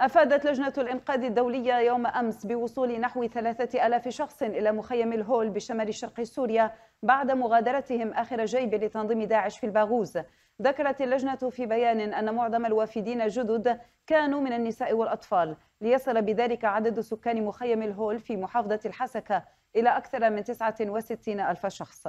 أفادت لجنة الإنقاذ الدولية يوم أمس بوصول نحو ثلاثة ألاف شخص إلى مخيم الهول بشمال شرق سوريا بعد مغادرتهم آخر جيب لتنظيم داعش في الباغوز ذكرت اللجنة في بيان أن معظم الوافدين جدد كانوا من النساء والأطفال ليصل بذلك عدد سكان مخيم الهول في محافظة الحسكة إلى أكثر من 69 ألف شخص